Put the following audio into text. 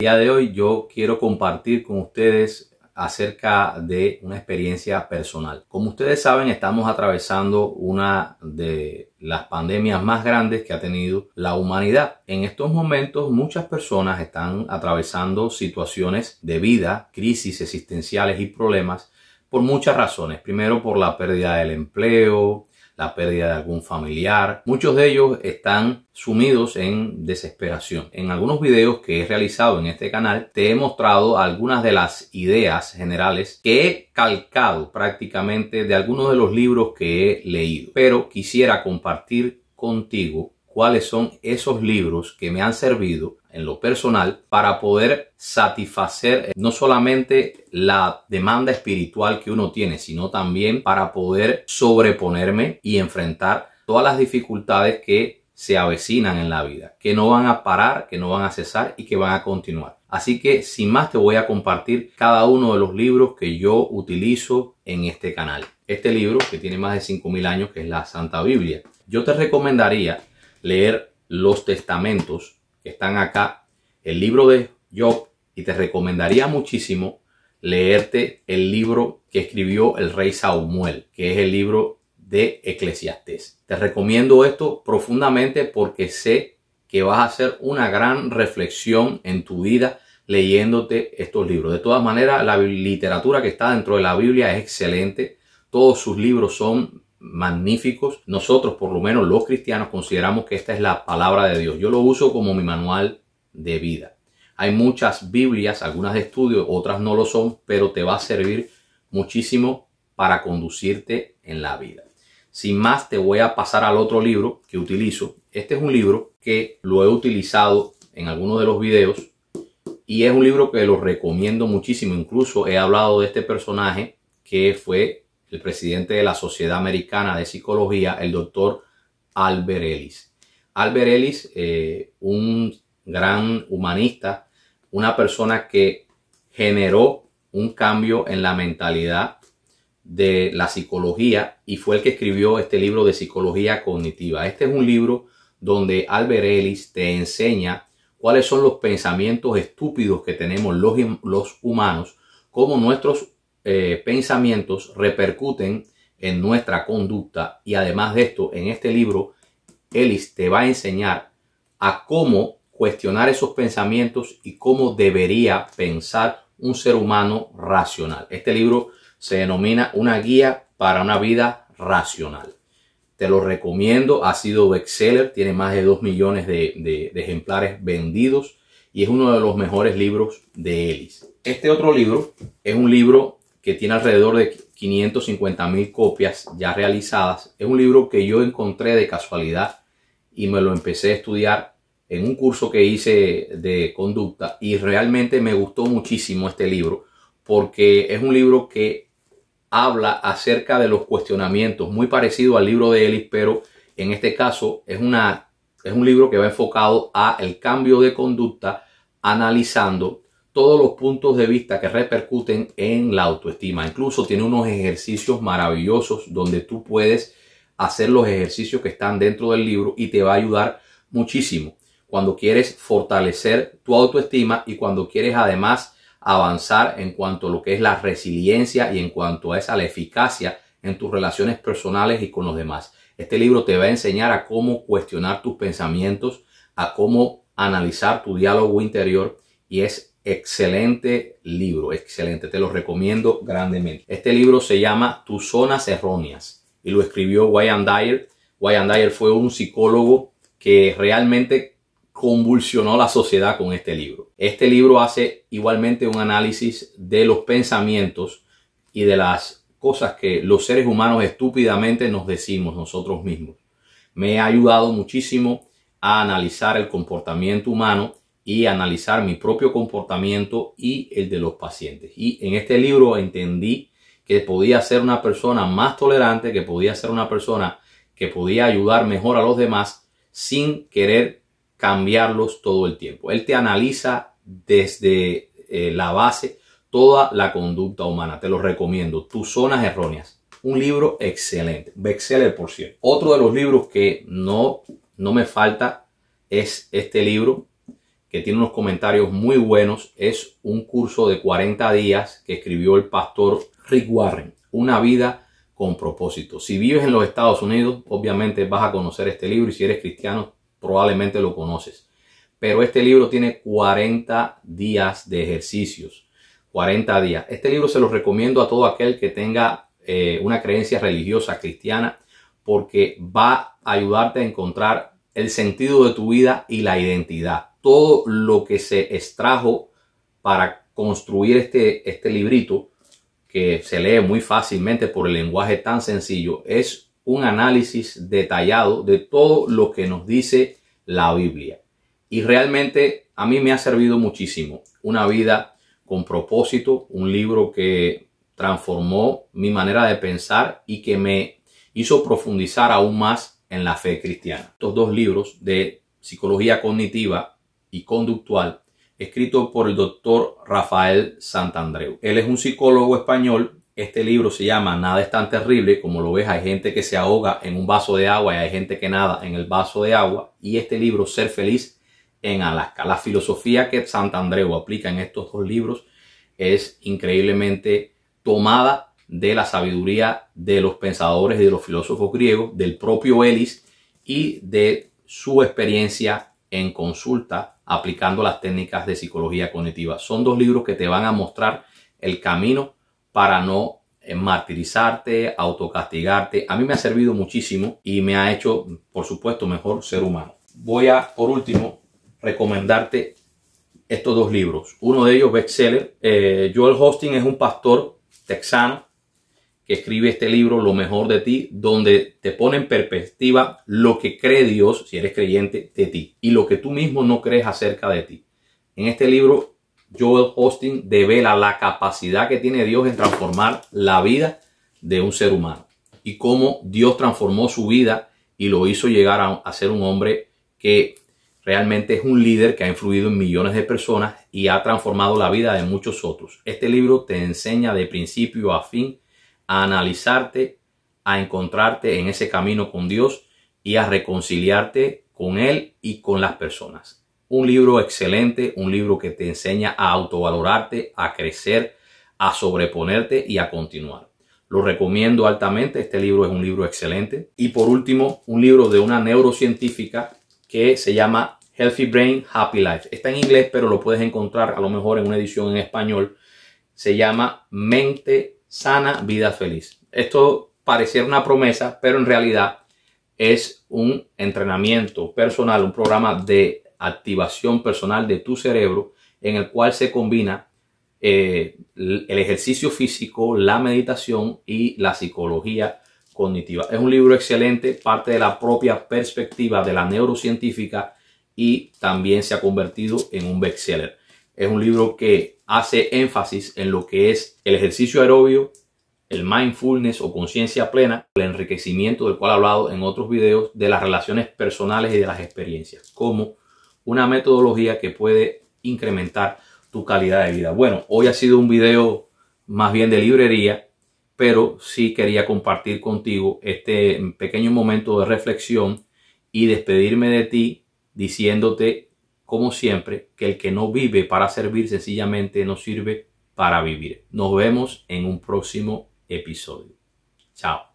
día de hoy yo quiero compartir con ustedes acerca de una experiencia personal. Como ustedes saben, estamos atravesando una de las pandemias más grandes que ha tenido la humanidad. En estos momentos muchas personas están atravesando situaciones de vida, crisis existenciales y problemas por muchas razones. Primero por la pérdida del empleo, la pérdida de algún familiar. Muchos de ellos están sumidos en desesperación. En algunos videos que he realizado en este canal te he mostrado algunas de las ideas generales que he calcado prácticamente de algunos de los libros que he leído. Pero quisiera compartir contigo cuáles son esos libros que me han servido en lo personal para poder satisfacer eh, no solamente la demanda espiritual que uno tiene, sino también para poder sobreponerme y enfrentar todas las dificultades que se avecinan en la vida, que no van a parar, que no van a cesar y que van a continuar. Así que sin más te voy a compartir cada uno de los libros que yo utilizo en este canal. Este libro que tiene más de 5.000 años que es la Santa Biblia. Yo te recomendaría leer los testamentos que están acá, el libro de Job, y te recomendaría muchísimo leerte el libro que escribió el rey Samuel, que es el libro de Eclesiastes. Te recomiendo esto profundamente porque sé que vas a hacer una gran reflexión en tu vida leyéndote estos libros. De todas maneras, la literatura que está dentro de la Biblia es excelente. Todos sus libros son magníficos. Nosotros, por lo menos los cristianos, consideramos que esta es la palabra de Dios. Yo lo uso como mi manual de vida. Hay muchas Biblias, algunas de estudio, otras no lo son, pero te va a servir muchísimo para conducirte en la vida. Sin más, te voy a pasar al otro libro que utilizo. Este es un libro que lo he utilizado en algunos de los videos y es un libro que lo recomiendo muchísimo. Incluso he hablado de este personaje que fue el presidente de la Sociedad Americana de Psicología, el doctor Albert Ellis. Ellis, eh, un gran humanista, una persona que generó un cambio en la mentalidad de la psicología y fue el que escribió este libro de psicología cognitiva. Este es un libro donde Albert Ellis te enseña cuáles son los pensamientos estúpidos que tenemos los, los humanos, como nuestros eh, pensamientos repercuten en nuestra conducta y además de esto, en este libro, Ellis te va a enseñar a cómo cuestionar esos pensamientos y cómo debería pensar un ser humano racional. Este libro se denomina Una guía para una vida racional. Te lo recomiendo, ha sido bestseller, tiene más de 2 millones de, de ejemplares vendidos y es uno de los mejores libros de Ellis. Este otro libro es un libro que tiene alrededor de 550 mil copias ya realizadas. Es un libro que yo encontré de casualidad y me lo empecé a estudiar en un curso que hice de conducta y realmente me gustó muchísimo este libro porque es un libro que habla acerca de los cuestionamientos, muy parecido al libro de Ellis, pero en este caso es, una, es un libro que va enfocado a el cambio de conducta analizando todos los puntos de vista que repercuten en la autoestima. Incluso tiene unos ejercicios maravillosos donde tú puedes hacer los ejercicios que están dentro del libro y te va a ayudar muchísimo cuando quieres fortalecer tu autoestima y cuando quieres además avanzar en cuanto a lo que es la resiliencia y en cuanto a esa la eficacia en tus relaciones personales y con los demás. Este libro te va a enseñar a cómo cuestionar tus pensamientos, a cómo analizar tu diálogo interior y es Excelente libro, excelente, te lo recomiendo grandemente. Este libro se llama Tus zonas erróneas y lo escribió Wayne Dyer. Wayne Dyer fue un psicólogo que realmente convulsionó la sociedad con este libro. Este libro hace igualmente un análisis de los pensamientos y de las cosas que los seres humanos estúpidamente nos decimos nosotros mismos. Me ha ayudado muchísimo a analizar el comportamiento humano y analizar mi propio comportamiento y el de los pacientes. Y en este libro entendí que podía ser una persona más tolerante, que podía ser una persona que podía ayudar mejor a los demás sin querer cambiarlos todo el tiempo. Él te analiza desde eh, la base toda la conducta humana. Te lo recomiendo. Tus zonas erróneas. Un libro excelente. Bestseller, por cierto. Otro de los libros que no, no me falta es este libro que tiene unos comentarios muy buenos. Es un curso de 40 días que escribió el pastor Rick Warren, Una vida con propósito. Si vives en los Estados Unidos, obviamente vas a conocer este libro y si eres cristiano, probablemente lo conoces. Pero este libro tiene 40 días de ejercicios. 40 días. Este libro se lo recomiendo a todo aquel que tenga eh, una creencia religiosa cristiana porque va a ayudarte a encontrar el sentido de tu vida y la identidad. Todo lo que se extrajo para construir este, este librito, que se lee muy fácilmente por el lenguaje tan sencillo, es un análisis detallado de todo lo que nos dice la Biblia. Y realmente a mí me ha servido muchísimo. Una vida con propósito, un libro que transformó mi manera de pensar y que me hizo profundizar aún más en la fe cristiana. Estos dos libros de psicología cognitiva y conductual, escrito por el doctor Rafael Santandreu. Él es un psicólogo español. Este libro se llama Nada es tan terrible. Como lo ves, hay gente que se ahoga en un vaso de agua y hay gente que nada en el vaso de agua. Y este libro, Ser feliz en Alaska. La filosofía que Santandreu aplica en estos dos libros es increíblemente tomada de la sabiduría de los pensadores y de los filósofos griegos, del propio Elis y de su experiencia en consulta aplicando las técnicas de psicología cognitiva. Son dos libros que te van a mostrar el camino para no eh, martirizarte, autocastigarte. A mí me ha servido muchísimo y me ha hecho, por supuesto, mejor ser humano. Voy a, por último, recomendarte estos dos libros. Uno de ellos, bestseller. Eh, Joel Hosting es un pastor texano que escribe este libro, Lo mejor de ti, donde te pone en perspectiva lo que cree Dios, si eres creyente, de ti y lo que tú mismo no crees acerca de ti. En este libro, Joel Austin devela la capacidad que tiene Dios en transformar la vida de un ser humano y cómo Dios transformó su vida y lo hizo llegar a, a ser un hombre que realmente es un líder que ha influido en millones de personas y ha transformado la vida de muchos otros. Este libro te enseña de principio a fin a analizarte, a encontrarte en ese camino con Dios y a reconciliarte con Él y con las personas. Un libro excelente, un libro que te enseña a autovalorarte, a crecer, a sobreponerte y a continuar. Lo recomiendo altamente, este libro es un libro excelente. Y por último, un libro de una neurocientífica que se llama Healthy Brain, Happy Life. Está en inglés, pero lo puedes encontrar a lo mejor en una edición en español. Se llama Mente sana vida feliz. Esto pareciera una promesa, pero en realidad es un entrenamiento personal, un programa de activación personal de tu cerebro en el cual se combina eh, el ejercicio físico, la meditación y la psicología cognitiva. Es un libro excelente, parte de la propia perspectiva de la neurocientífica y también se ha convertido en un bestseller. Es un libro que hace énfasis en lo que es el ejercicio aeróbico, el mindfulness o conciencia plena, el enriquecimiento del cual he hablado en otros videos de las relaciones personales y de las experiencias, como una metodología que puede incrementar tu calidad de vida. Bueno, hoy ha sido un video más bien de librería, pero sí quería compartir contigo este pequeño momento de reflexión y despedirme de ti diciéndote como siempre, que el que no vive para servir sencillamente no sirve para vivir. Nos vemos en un próximo episodio. Chao.